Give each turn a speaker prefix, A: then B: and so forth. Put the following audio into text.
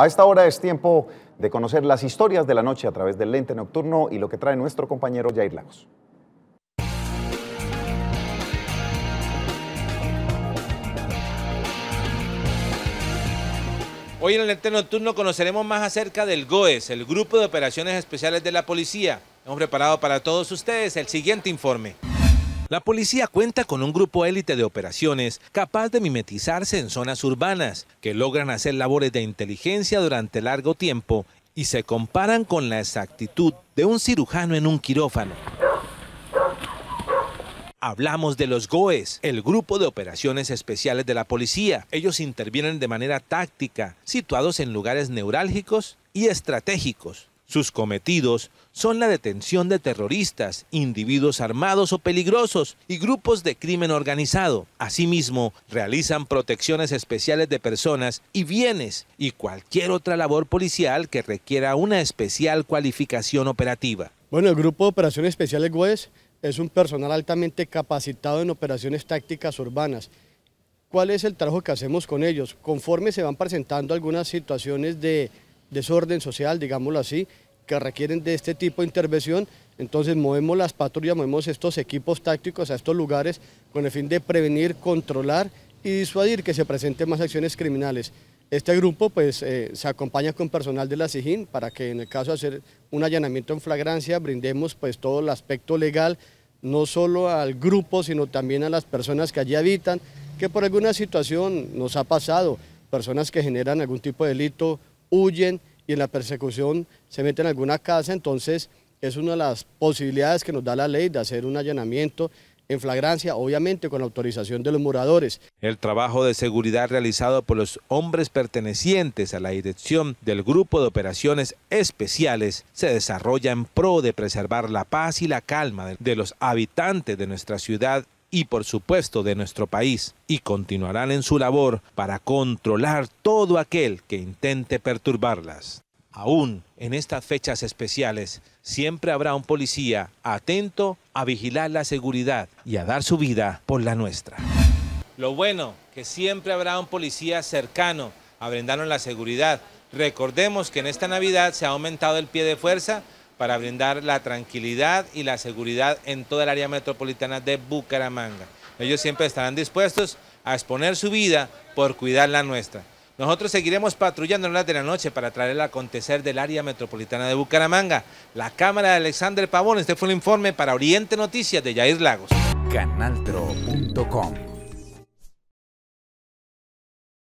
A: A esta hora es tiempo de conocer las historias de la noche a través del lente nocturno y lo que trae nuestro compañero Jair Lagos. Hoy en el lente nocturno conoceremos más acerca del GOES, el Grupo de Operaciones Especiales de la Policía. Hemos preparado para todos ustedes el siguiente informe. La policía cuenta con un grupo élite de operaciones capaz de mimetizarse en zonas urbanas, que logran hacer labores de inteligencia durante largo tiempo y se comparan con la exactitud de un cirujano en un quirófano. Hablamos de los GOES, el Grupo de Operaciones Especiales de la Policía. Ellos intervienen de manera táctica, situados en lugares neurálgicos y estratégicos sus cometidos son la detención de terroristas, individuos armados o peligrosos y grupos de crimen organizado. Asimismo, realizan protecciones especiales de personas y bienes y cualquier otra labor policial que requiera una especial cualificación operativa.
B: Bueno, el Grupo de Operaciones Especiales GUES es un personal altamente capacitado en operaciones tácticas urbanas. ¿Cuál es el trabajo que hacemos con ellos? Conforme se van presentando algunas situaciones de desorden social, digámoslo así, que requieren de este tipo de intervención. Entonces movemos las patrullas, movemos estos equipos tácticos a estos lugares con el fin de prevenir, controlar y disuadir que se presenten más acciones criminales. Este grupo pues, eh, se acompaña con personal de la CIGIN para que en el caso de hacer un allanamiento en flagrancia brindemos pues, todo el aspecto legal, no solo al grupo, sino también a las personas que allí habitan, que por alguna situación nos ha pasado, personas que generan algún tipo de delito, huyen y en la persecución se mete en alguna casa, entonces es una de las posibilidades que nos da la ley de hacer un allanamiento en flagrancia, obviamente con la autorización de los moradores.
A: El trabajo de seguridad realizado por los hombres pertenecientes a la dirección del Grupo de Operaciones Especiales se desarrolla en pro de preservar la paz y la calma de los habitantes de nuestra ciudad y por supuesto de nuestro país, y continuarán en su labor para controlar todo aquel que intente perturbarlas. Aún en estas fechas especiales, siempre habrá un policía atento a vigilar la seguridad y a dar su vida por la nuestra. Lo bueno, que siempre habrá un policía cercano a brindarnos la seguridad. Recordemos que en esta Navidad se ha aumentado el pie de fuerza para brindar la tranquilidad y la seguridad en toda el área metropolitana de Bucaramanga. Ellos siempre estarán dispuestos a exponer su vida por cuidar la nuestra. Nosotros seguiremos patrullando en horas de la noche para traer el acontecer del área metropolitana de Bucaramanga. La cámara de Alexander Pavón. Este fue el informe para Oriente Noticias de Yair Lagos. Canaltro.com